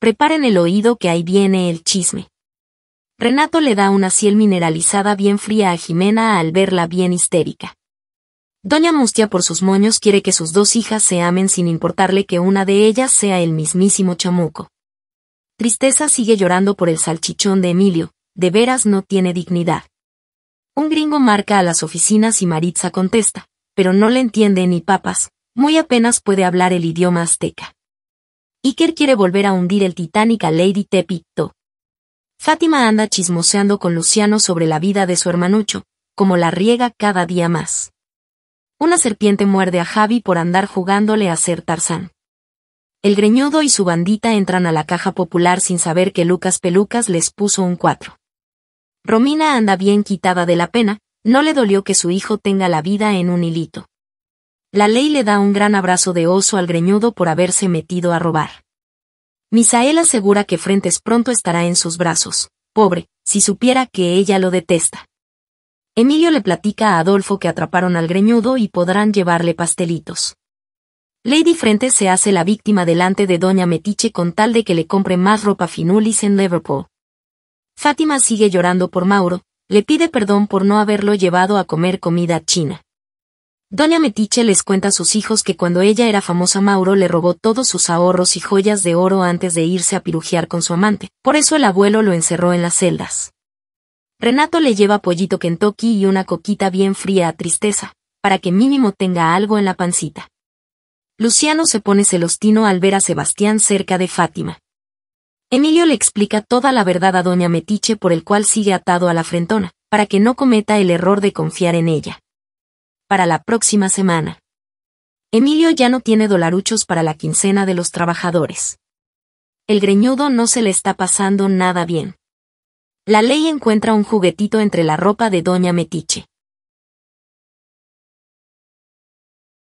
Preparen el oído que ahí viene el chisme. Renato le da una ciel mineralizada bien fría a Jimena al verla bien histérica. Doña Mustia por sus moños quiere que sus dos hijas se amen sin importarle que una de ellas sea el mismísimo chamuco. Tristeza sigue llorando por el salchichón de Emilio, de veras no tiene dignidad. Un gringo marca a las oficinas y Maritza contesta, pero no le entiende ni papas, muy apenas puede hablar el idioma azteca. Iker quiere volver a hundir el Titanic a Lady Tepito. Fátima anda chismoseando con Luciano sobre la vida de su hermanucho, como la riega cada día más. Una serpiente muerde a Javi por andar jugándole a ser Tarzán. El greñudo y su bandita entran a la caja popular sin saber que Lucas Pelucas les puso un cuatro. Romina anda bien quitada de la pena, no le dolió que su hijo tenga la vida en un hilito. La ley le da un gran abrazo de oso al greñudo por haberse metido a robar. Misael asegura que Frentes pronto estará en sus brazos, pobre, si supiera que ella lo detesta. Emilio le platica a Adolfo que atraparon al greñudo y podrán llevarle pastelitos. Lady Frentes se hace la víctima delante de Doña Metiche con tal de que le compre más ropa finulis en Liverpool. Fátima sigue llorando por Mauro, le pide perdón por no haberlo llevado a comer comida china. Doña Metiche les cuenta a sus hijos que cuando ella era famosa Mauro le robó todos sus ahorros y joyas de oro antes de irse a pirujear con su amante, por eso el abuelo lo encerró en las celdas. Renato le lleva pollito Kentucky y una coquita bien fría a tristeza, para que mínimo tenga algo en la pancita. Luciano se pone celostino al ver a Sebastián cerca de Fátima. Emilio le explica toda la verdad a doña Metiche por el cual sigue atado a la frentona, para que no cometa el error de confiar en ella para la próxima semana. Emilio ya no tiene dolaruchos para la quincena de los trabajadores. El greñudo no se le está pasando nada bien. La ley encuentra un juguetito entre la ropa de Doña Metiche.